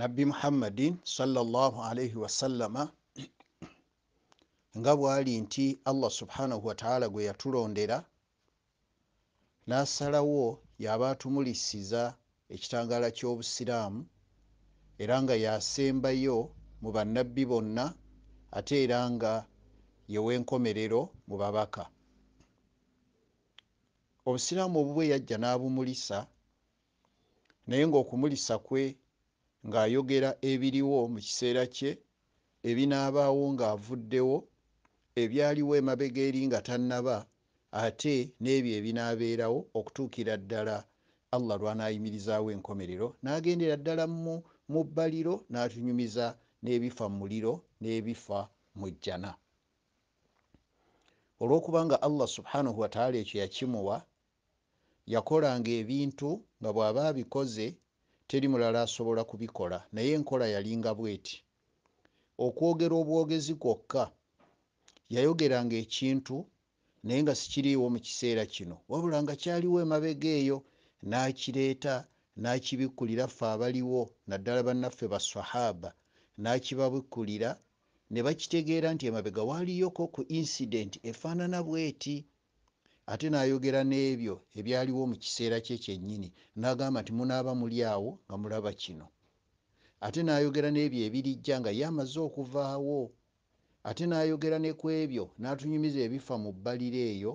nabbi muhammadin salllah wasalama nga bwali nti allah subhanahu wataala gwe yatulondera nasalawo yaba atumulisiza ekitangala ky'obusiraamu era nga yasembayo mu bannabbi bonna ate era nga yewenkomerero mu babaka obusiraamu obubwe yajja n'abumulisa naye ng'okumulisa kwe ng'ayogera ebiriwo mu kiseera kye ebinaabaawo ng'avuddewo ebyaliwo emabega eri nga tannaba ate n'ebyo ebinaabeerawo okutuukira ddala allah lwanaayimirizaawo enkomerero n'agendera ddala mu bbaliro n'atunyumiza n'ebifa mu muliro n'ebifa mu jjana olw'okubanga allah subhanahu wataala ekyo yakimuwa yakolanga ebintu nga bw'aba abikoze teri mulala asobola kubikola naye enkola yalinga bweti okwogera obwogezi kwokka yayogeranga ekintu naye nga sikiriiwo mu kiseera kino wabula nga kyaliwo emabega eyo n'akireeta n'akibikulira ffe abaliwo naddala bannaffe baswahaba n'akibabikulira ne bakitegeera nti emabega waaliyoko ku insident efaanana bweti ate n'ayogera n'ebyo ebyaliwo mu kiseera kye kyennyini n'agamba nti munaaba muli awo nga mulaba kino ate n'ayogera n'ebyo ebirijja nga ye amaze okuvaawo ate n'ayogera ne ku ebyo n'atunyumiza ebifa mu bbalire eyo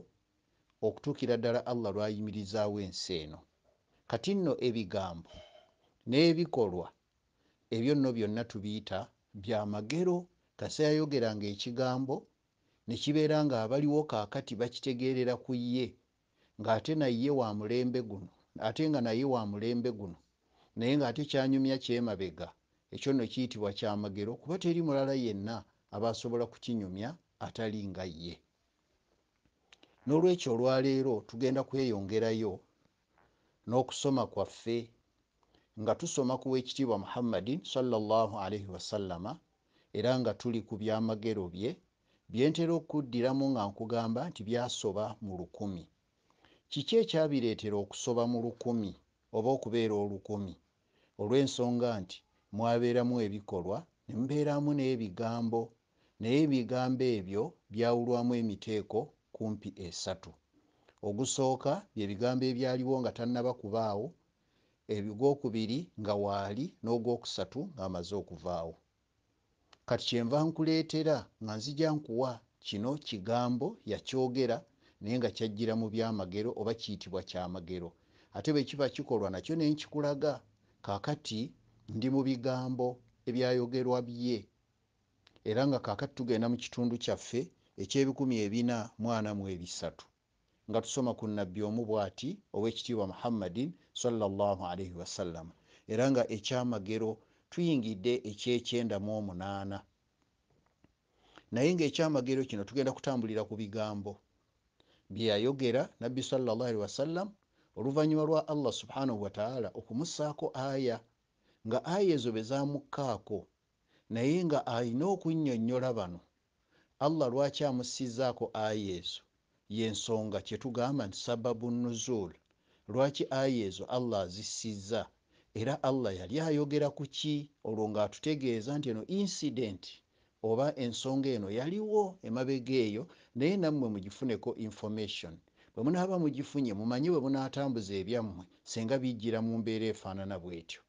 okutuukira ddala allah lwayimirizaawo ensi eno kati nno ebigambo n'ebikolwa ebyo nno byonna tubiyita byamagero kasi yayogeranga ekigambo ne kibeera ngaabaliwo kaakati bakitegeerera ku ye ngaate naye wa mulembe guno ate nga naye wa mulembe guno naye ngaate kyanyumya kyemabega ekyo no kiyitibwa kyamagero kuba teri mulala yenna abasobola kukinyumya atali nga ye nolwekyo olwaleero tugenda kweyongerayo n'okusoma kwaffe nga tusoma ku wekitiibwa muhammadin sallaalaihi wasallama era nga tuli ku byamagero bye byentera okuddiramu nga nkugamba nti byasoba mu lukumi kiki ekyabireetera okusoba mu lukumi oba okubeera olukumi olw'ensonga nti mwabeeramu ebikolwa ne mubeeramu n'ebigambo naye ebigambo ebyo byawulwamu emiteeko kumpi esatu ogusooka byebigambo ebyaliwo nga tannaba kubaawo ebigwokubiri nga waali n'ogwokusatu ng'amaze okuvaawo kati kyenva nkuleetera nga nzija nkuwa kino kigambo yakyogera naye nga kyajjira mu byamagero oba kiyitibwa kyamagero ate bwe kiba kikolwa nakyo naye nkikulaga kaakati ndi mu bigambo ebyayogerwa bye era nga kaakati tugenda mu kitundu kyaffe ekyebikumi ebina mwana mu ebisatu nga tusoma ku nnabbi omu bw'ati ow'ekitiibwa muhammadin sallallahu alaihi wasallama era nga ekyamagero tuyingidde ekyekyenda mu omunaana naye ngaekyamagero kino tugenda kutambulira ku bigambo byeyayogera nabbi salallahalihi wasallam oluvannyuma lwa allah subhanahu wataala okumussaako aya nga aya ezo be zamukkaako naye nga ayina okunnyonnyola bano allah lwaki amussizaako aya ezo yensonga kyetugamba nti sababu nuzul lwaki aya ezo allah azissizza era allah yali ayogera ku ki olwo ngaatutegeeza nti eno incidenti oba ensonga eno yaliwo emabega eyo naye nammwe mugifuneko information bwe munaaba mugifunye mumanye bwe munaatambuza ebyammwe senga bijjira mu mbeera efaanana bwetyo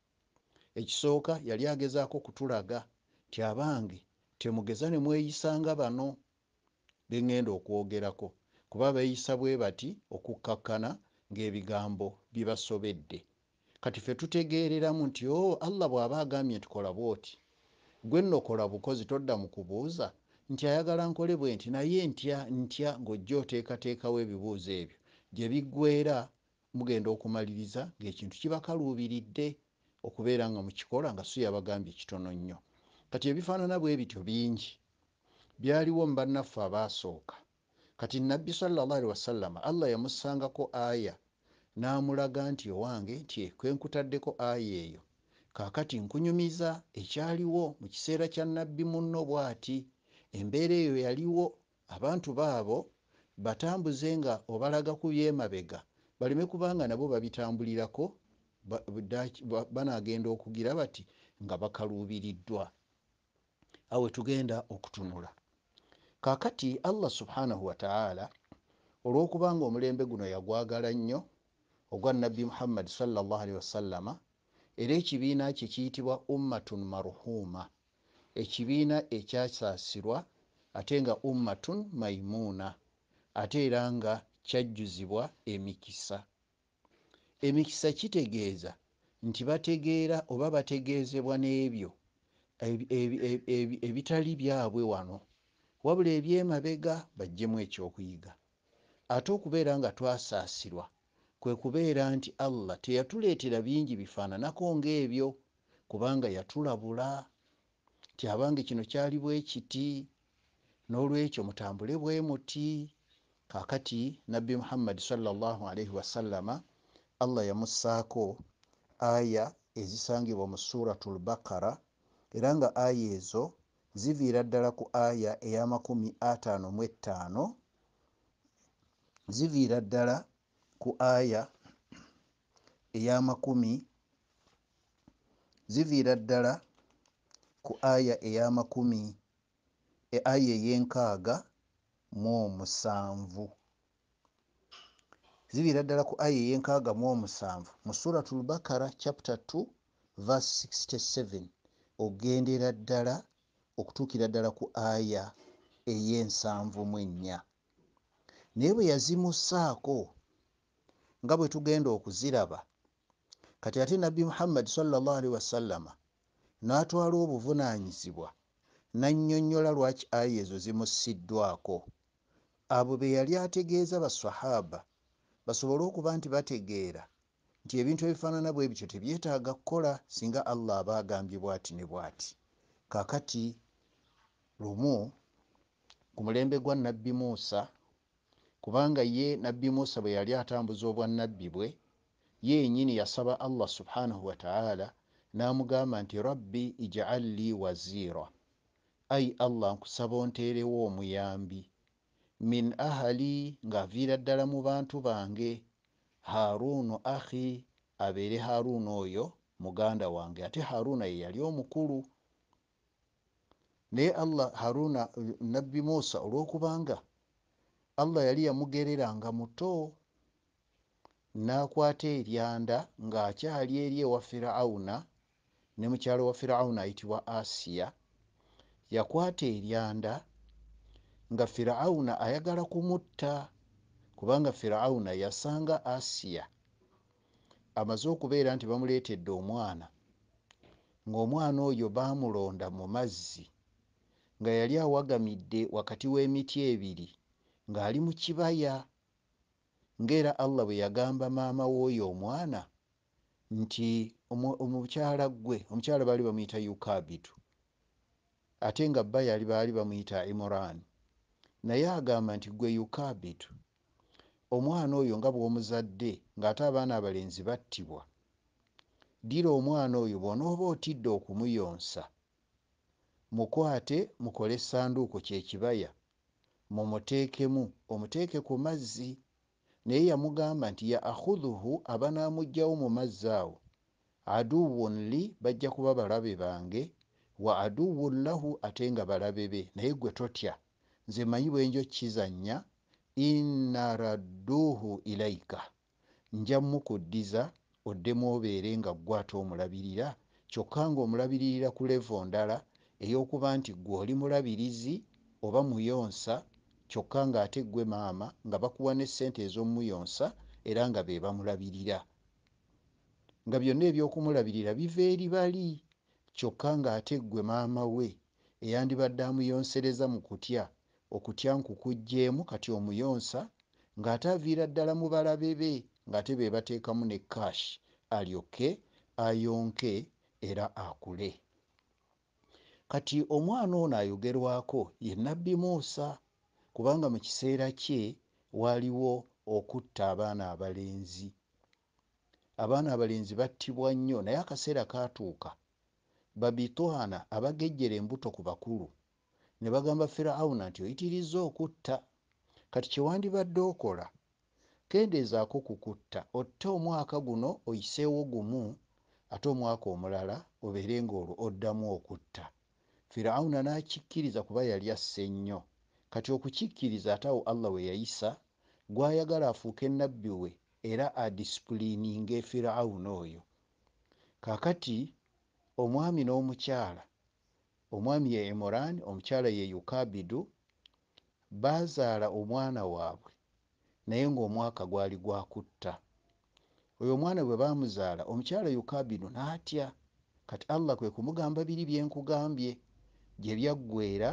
ekisooka yali agezaako kutulaga ti abange temugeza ne mweyisanga bano be ŋŋenda okwogerako kuba beeyisa bwe bati okukkakkana ng'ebigambo bibasobedde kati fe tutegereramu nti o oh, allah bwaba agambye ntikola bwoti gwe nokola bukozi todda mukubuuza nti ayagala nkole bwe nti naye ntya ntya ngaojja oteekateekawo ebibuuzo ebyo gye biggweera mugenda okumaliriza ngaekintu kibakaluubiridde okubeera nga mukikola nga suyabagambye kitono nnyo kati ebifaanana bwe bityo bingi byaliwo mubannaffe abaasooka kati nabbi sallaalwasallama allah yamusangako aya n'amulaga nti owange tye kwenkutaddeko ayi eyo kaakati nkunyumiza ekyaliwo mu kiseera kya nnabbi munno bw'ati embeera eyo yaliwo abantu baabo batambuze nga obalaga ku byemabega baleme kubanga nabo babitambulirako banagenda okugira bati nga bakaluubiriddwa awe tugenda okutunula kaakati allah subhanahu wataala olw'okubanga omulembe guno yagwagala nnyo ogwa nabbi muhammadi salllah alihi wasallama era ekibiina kye kiyitibwa ummatun marhuuma ekibiina ekyasaasirwa ate nga ummatun maimuuna ate era nga kyajjuzibwa emikisa emikisa kitegeeza nti bategeera oba bategeezebwa n'ebyo ebitali byabwe wano wabula ebyemabega bajjemu ekyokuyiga ate okubeera nga twasaasirwa kwe kubeera nti allah teyatuleetera bingi bifaananako ngaebyo kubanga yatulabula tyabange kino kyali bwe kiti n'olwekyo mutambule bwe muti kakati nabbi muhammadi salllah alaihi wasallama allah yamussaako aya ezisangibwa mu suratu lbakara era nga aya ezo ziviira ddala ku aya eya 55 ziviira ddala ku aya eyamakumi ziviira ddala ku aya eyamakumi e aya eyenkaaga mu omusanvu zibiira ddala ku aya eyenkaaga mu omusanvu mu suratul bakara chapte 2 vas 67 ogendera ddala okutuukira ddala ku aya eyensanvu mu ennya naye bwe yazimusaako nga bwe tugenda okuziraba kati ate nabbi muhammadi salllahalihi wasallama n'atwala obuvunanyizibwa nannyonnyola lwaki ayi ezo zimusiddwako abo be yali ategeeza basahaba basobole okuba nti bategeera nti ebintu ebifaanana bwe bityo tebyetaaga kukola singa allah aba agambye bwati ne bwati kakati lumu ku mulembe gwa nabbi muusa kubanga ye nabbi musa bwe yali atambuza obwannabbi bwe ye nyini yasaba allah subhanahu wataala namugamba nti rabbi ijalli wazira ai allah nkusaba onteerewo omuyambi min ahali ngaaviira ddala mu bantu bange haruunu ahi abeere haruuna oyo muganda wange ate haruuna ye yali omukulu naye allah haruuna nabbi musa olwokubanga allah yali yamugereranga muto n'akwata eryanda ng'akyali eri ewa firawuna ne mukyalo wa firawuna ayitibwa asiya yakwata eryanda nga firawuna ayagala kumutta kubanga firawuna yasanga asiya amaze okubeera nti bamuleetedde omwana ng'omwana oyo baamulonda mu mazzi nga yali awagamidde wakati w'emiti ebiri ng'ali mu kibaya ngaera allah bwe yagamba maama woyo omwana nti omukyala gwe omukyala baali bamuyita yukabitu ate nga bba yali baali bamuyita imuran naye agamba nti gwe yukabitu omwana oyo nga bw'omuzadde ng'ate abaana abalenzi battibwa ddira omwana oyo bw'onooba otidde okumuyonsa mukwate mukole essanduuko kyekibaya mumuteekemu omuteeke ku mazzi naye yamugamba nti ya akhuduhu abanaamugjawo mu mazzi awo aduwun li bajja kuba balabe bange wa aduwun lahu ate nga balabe be naye gwe totya nze manyi bwenjo kizanya inna radduhu ilaika nja mukuddiza oddemu obeere nga gwata omulabirira kyokka ngaomulabiririra ku levo ndala eyokuba nti gwe oli mulabirizi oba muyonsa kyokka ng'ate gwe maama nga bakuwa n'essente ez'omuyonsa era nga be bamulabirira nga byonna ebyokumulabirira biva eri bali kyokka ng'ate gwe maama we eyandibadde amuyonsereza mu kutya okutya nkukujjeemu kati omuyonsa ng'ate aviira ddala mu balabe be ng'ate be bateekamu ne kaashi alyoke ayonke era akule kati omwana ono ayogerwako ye nnabbi muusa kubanga mu kiseera kye waaliwo okutta abaana abalenzi abaana abalenzi battibwa nnyo naye akaseera katuuka babitwana abagejjera embuto ku bakulu ne bagamba firawuna nti oyitiriza okutta kati kyewandibadde okola kendeezaako kukutta otte omwaka guno oyiseewo gumu ate omwaka omulala obeere ngaolwo oddamu okutta firawuna n'akikkiriza kuba yali asse nnyo kati okukikkiriza ate awo allah we yayisa gwayagala afuuke ennabbi we era adisipuliini ngaefirawuno oyo kakati omwami n'omukyala omwami ye emoran omukyala ye yukabidu bazaala omwana waabwe naye ngaomwaka gwali gwakutta oyo omwana bwe bamuzaala omukyala yukabidu n'atya kati allah kwe kumugamba biri byenkugambye gye byaggweera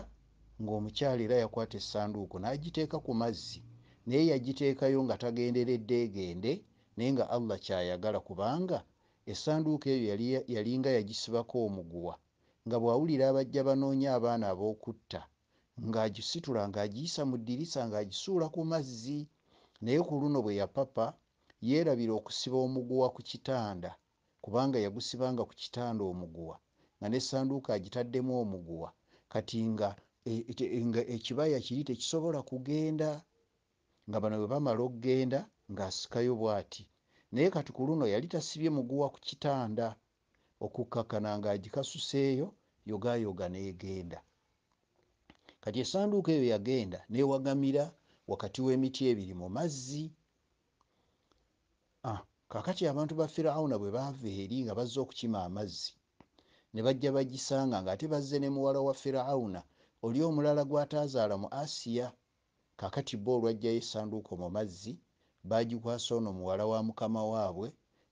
ng'omukyala era yakwata essanduuko n'agiteeka ku mazzi naye yagiteekayo nga tagenderedde egende naye nga allah kyayagala kubanga essanduuko eyo yalinga yagisibako omuguwa nga bwawulira abajja banoonya abaana ab'okutta ng'agisitula ng'agiyisa mu ddirisa ng'agisuula ku mazzi naye ku luno bwe yapapa yeerabira okusiba omuguwa ku kitanda kubanga yagusibanga ku kitanda omuguwa nga n'essanduuko agitaddemu omuguwa kati nga E- e- e- nga ekibaya kiri tekisobola kugenda nga bano bwe bamala okgenda ngaasikayo bwati naye kati ku luno yali tasibye muguwa ku kitanda okukkakana ngaagikasuseeyo yogayoga negenda kati esanduuka eyo yagenda newagamira wakati w'emiti ebiri mu mazzi ah, kakati abantu ba firawuna bwe baava eri nga bazze okukima amazzi ne bajja bagisanga ngaate bazze ne muwala wa firawuna oli omulala gwatazaala mu asiya kakati bo olwajjayo esanduuko mu mazzi bagikwasa ono muwala wa mukama waabwe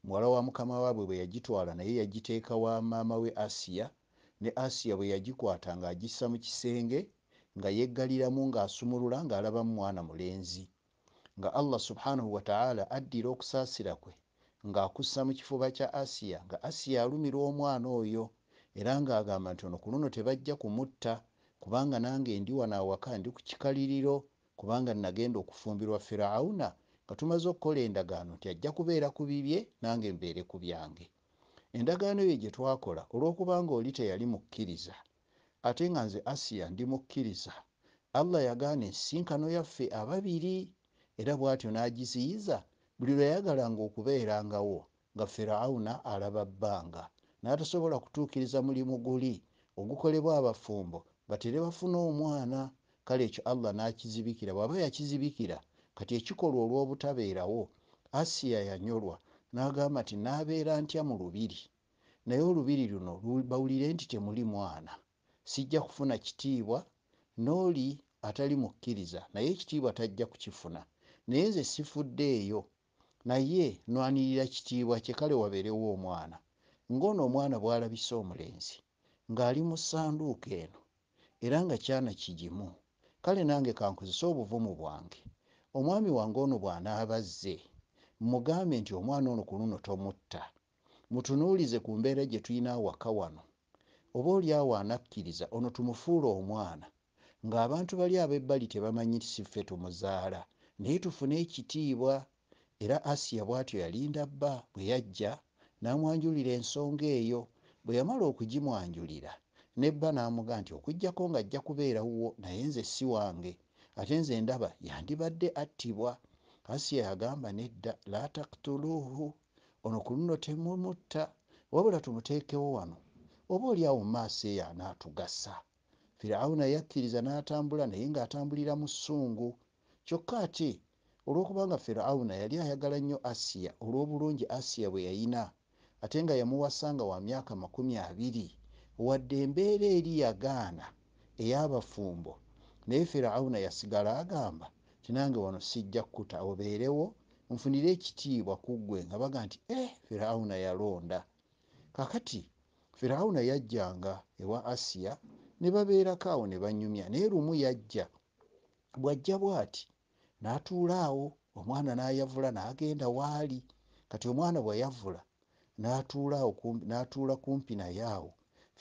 muwala wa mukama waabwe bwe yagitwala naye yagiteeka wa maama we asiya ne asiya bwe yagikwata ng'agissa mu kisenge nga yeggaliramu ng'asumulula ng'alabamu mwana mulenzi nga allah subhanahu wataala addira okusaasira kwe ng'akussa mu kifuba kya asiya nga asiya alumirwa omwana oyo era ng'agamba nti ono ku luno tebajja kumutta kubanga nange ndi wano awaka ndi ku kikaliriro kubanga nagenda okufumbirwa firawuna nga tumaze okukola endagaano nti ajja kubeera ku bibye nange mbeere ku byange endagaano eyo gye twakola olw'okubanga oli teyali mukkiriza ate nga nze asiya ndi mukkiriza allah yagaana ensinkano yaffe ababiri era bw'atyo n'agiziyiza buli lwe yayagalanga okubeerangawo nga firawuna alaba bbanga n'atasobola kutuukiriza mulimu guli ogukolebwa abafumbo batere bafuna omwana kale ekyo allah nakizibikira bwaba yakizibikira kati ekikolwa olwobutabeerawo asiya yanyolwa nagamba nti nabeera ntya mu lubiri naye olubiri luno bawulire nti temuli mwana sijja kufuna kitiibwa nooli atali mukkiriza naye ekitiibwa tajja kukifuna naye nze sifudde eyo naye nwanirira kitiibwa kye kale wabeerewo omwana ngaono omwana bwalabisa omulenzi ng'ali mu ssanduuka eno era nga kyana kigimu kale nange kankozese obuvumu bwange omwami wange ono bw'anaabazze mugambe nti omwana ono ku luno tomutta mutunuulize ku mbeera gye tulina awaka wano oba oliawo anakkiriza ono tumufuula omwana ng'abantu bali ab'ebbali tebamanyi siffe tumuzaala naye tufune ekitiibwa era asiya bw'atyo yalinda bba bwe yajja n'amwanjulira ensonga eyo bwe yamala okugimwanjulira nebba namuga nti okujjako ngaajja kubeerawo naye nze si wange ate nze ndaba yandibadde attibwa asiya yagamba nedda la taktuluhu ono kuluno temumutta wabula tumuteekewo wano oba oliawo mumaaso eyo anaatugasa firawuna yakkiriza n'atambula naye ng'atambulira mu ssungu kyokka ate olw'okubanga firawuna yali ayagala nnyo asiya olw'obulungi asiya bwe yayina ate nga yamuwasanga wa myaka makumi abiri wadde embeera eri yagaana eyabafumbo naye firawuna yasigala agamba tinange wano sijja kuta obeerewo nfunire ekitiibwa kuggwe nga baga nti e firawuna yalonda kakati firawuna yajjanga ewa asiya ne babeerako awo ne banyumya naye lumu yajja bwajja bwati naatuulaawo omwana naayavula naagenda waali kati omwana bweyavula natuulaawo natuula kumpi naye awo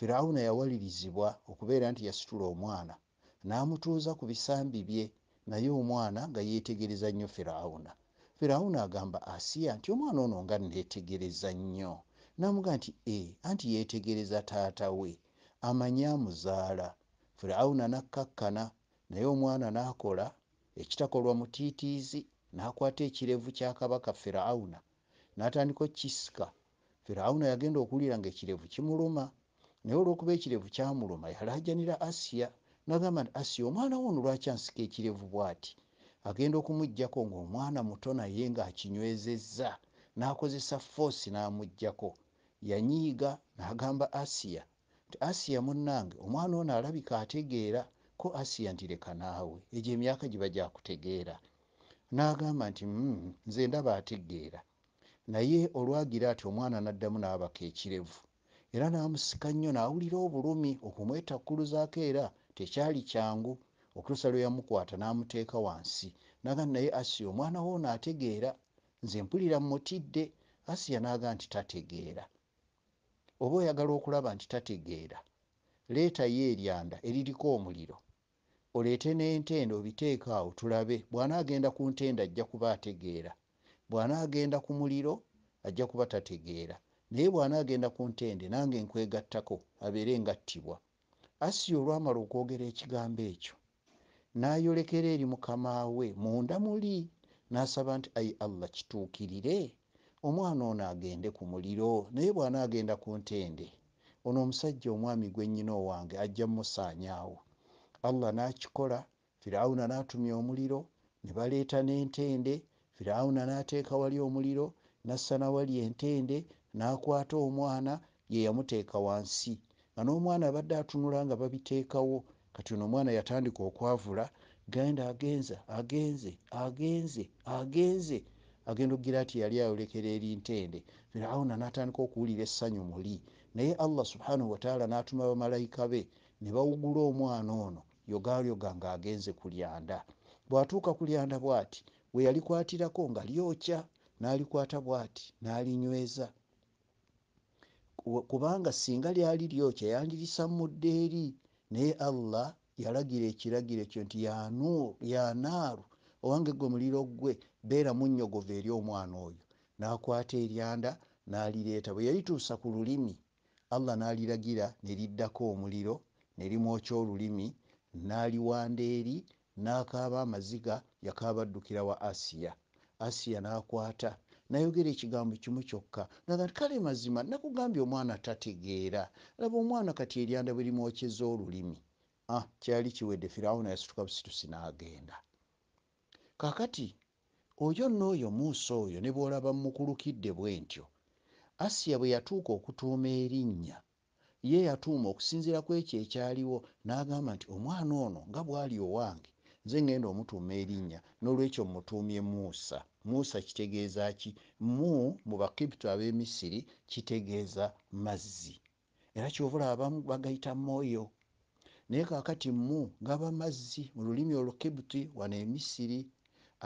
firawuna yawalirizibwa okubeera nti yasitula omwana n'amutuuza ku bisambi bye naye omwana nga yeetegereza nnyo firawuna firawuna agamba asiya nti omwana ono nga neetegereza nnyo namuga nti e anti yeetegereza taata we amanye amuzaala firawuna nakkakkana naye omwana n'akola ekitakolwa mutiitiizi n'akwata ekirevu kya kabaka firawuna n'atandika okukisika firawuna yagenda okuwulira ngaekirevu kimuluma naye olwokuba ekirevu kyamuloma yali ajanira asiya nagamba nti asiya omwana wono lwaki ansika ekirevu bwati agenda okumugjako ngaomwana muto naye ngaakinywezezza nakozesa foosi namugjako yanyiiga nagamba asiya nti asiya munange omwana ono alabika ategeera ko asiya nti leka naawe egyo emyaka giba gyakutegeera nagamba nti hmm, nze ndaba ategeera naye olwagira ati omwana naddamu nabaka ekirevu era namusika nnyo nawulira obulumi okumwetakkuluzaako era tekyali kyangu okutusa lwe yamukwata namuteeka wansi nagan naye asiya omwana wo naategeera nze mpulira mmutidde asiya naga nti tategeera oba oyagala okulaba nti tategeera leeta ye eryanda eririko omuliro oleete n'entenda obiteeke awo tulabe bw'anaagenda ku ntenda ajja kuba ategeera bw'anaagenda ku muliro ajja kuba tategeera naye bw'anaagenda ku ntende nange nkwegattako abeere ngattibwa asiya olwamala okwogera ekigambo ekyo n'ayolekera eri mukamaawe munda muli n'asaba nti ayi allah kituukirire omwana ono agende ku muliro naye bw'anaagenda ku ntende ono omusajja omwami gwennyina owange ajja mmusaanyaawo allah n'akikola firawuna n'atumya omuliro ne baleeta n'entende firawuna n'ateeka wali omuliro nassa nawali entende n'akwata omwana ye yamuteeka wansi nga n'omwana abadde atunula nga babiteekawo kati ono omwana yatandika okwavula genda agenza agenze agenze agenze agenda okugira ti yali ayolekera erintende firawuna n'atandika okuwulira essanyu muli naye allah subhanahu wataala n'atuma bamalayika be ne bawugula omwana ono yogalyoga nga agenze kulyanda bwatuuka kulyanda bwati weyalikwatirako nga lyokya n'alikwata bwati n'alinyweza kubanga singa lyali lyokya yandirisamudde eri naye allah yalagira ekiragiro ekyo nti yanaaru owange gwe muliro gwe beera munyogova eri omwana oyo n'akwata eryanda n'alireeta bwe yalituusa ku lulimi allah n'aliragira neriddako omuliro nerimwokya olulimi n'aliwanda eri n'akaaba amaziga yakaabaddukira wa asiya asiya n'akwata nayogera ekigambo kimu kyokka nagati kale mazima nakugambye omwana tategeera laba omwana kati eryanda bwe limwokyeza olulimi ah, kyali kiwedde firawuna yasituka busitusi n'agenda kakati oyo nooyo muuso oyo ne bwolaba mukulukidde bwentyo asiya bwe yatuuka okutuuma erinnya ye yatuuma okusinziira ku ekyo ekyaliwo n'agamba nti omwana ono nga bwali owange nze ngenda omutuuma erinnya n'olwekyo mutuumye muusa muusa kitegeeza ki mu mu bakipito ab'emisiri kitegeeza mazzi era kyobula abamu bagayita mwoyo naye kakati mu gaba mazzi mu lulimi olukibuti wano emisiri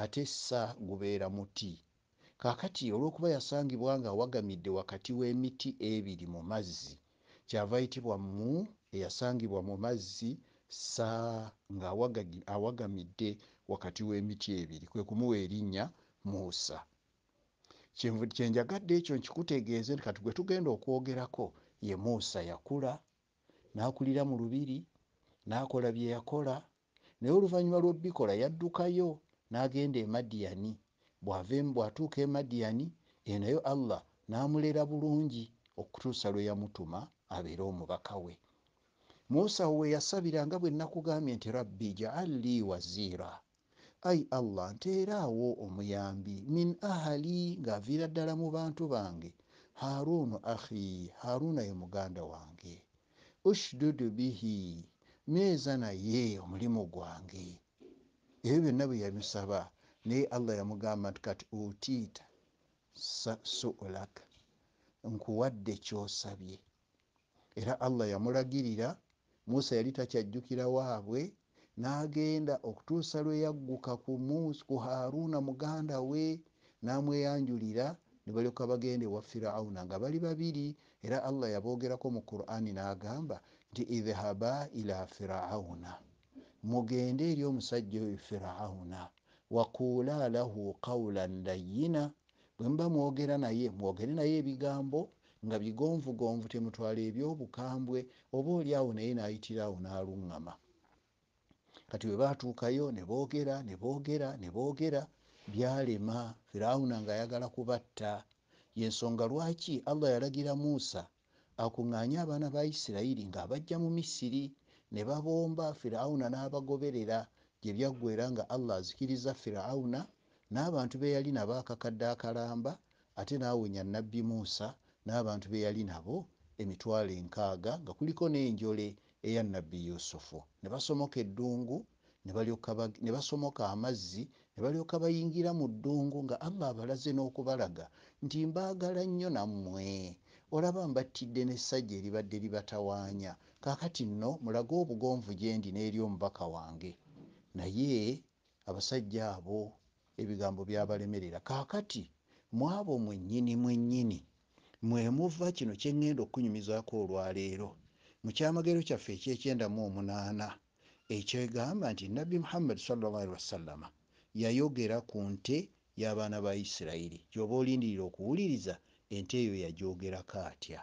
ate sa gubeera muti kakati olw'okuba yasangibwa nga wagamidde wakati w'emiti ebiri mu mazzi kyava yitibwa mu eyasangibwa mu mazzi saa ng'awagamidde wakati w'emiti ebiri kwe kumuwa erinnya muusa kyenjagadde ekyo nkikutegeeze kati gwe tugenda okwogerako ye muusa yakula n'akulira mu lubiri n'akola bye yakola naye oluvannyuma lw'ebikola yaddukayo n'agenda e madiyani e, bwatuuka e madiyani enayo allah n'amulera bulungi okutuusa lwe yamutuma abeere omubaka we musa we yasabiranga bwe nakugambye nti rabbi jaalli wazira ai allah nteeraawo omuyambi min ahali ngaaviira ddala mu bantu bange haruunu ahi haruuna ye muganda wange ushdud bihi meeza naye omulimu gwange ebyo byonna bwe yamusaba naye allah yamugamba nti kati otiita suulak nkuwadde kyosabye era allah yamulagirira musa yali takyajjukira waabwe n'agenda okutuusa lwe yagguka ku haruuna muganda we n'amweyanjulira ne balyoka bagenda ewa firawuna nga bali babiri era allah yaboogerako mu qurani n'agamba nti idhhaba ila firawuna mugende eri omusajja oyo firawuna wakuula lahu qawlan layina bwe muba mwogera naye mwogere naye ebigambo nga bigonvugonvu temutwala ebyobukambwe oba oliawo naye nayitirawo naluŋama kati webatuukayo nebogera nebogera nebogera byalema firawuna ngaayagala kubatta yensonga lwaki allah yalagira musa akuŋŋaanye abaana ba isirairi ngaabajja mu misiri ne babomba firawuna n'abagoberera gye byaggwera nga allah azikiriza firawuna n'abantu beyali nabo akakadde akalamba ate naawenya nabbi musa n'abantu be yali nabo emitwalo enkaaga nga kuliko n'enjole eya nabbi yusufu ne basomoka eddungu ne basomoka amazzi ne balyoka bayingira mu ddungu nga allah abalaze n'okubalaga nti mbaagala nnyo nammwe olaba mbattidde n'essajja eribadde libatawaanya kaakati nno mulage obugonvu gye ndi n'eri omubaka wange naye abasajja abo ebigambo byabalemerera kaakati mwabo mwennyini mwennyini mwemuva kino kyeŋŋenda okunyumizaako olwaleero mu kyamagero kyaffe ekyekyenda mu omunaana ekyegamba nti nabbi muhammadi salllahalii wasallama yayogera ku nte y'abaana ba isirayiri gyoba olindirira okuwuliriza ente eyo yagyogerako atya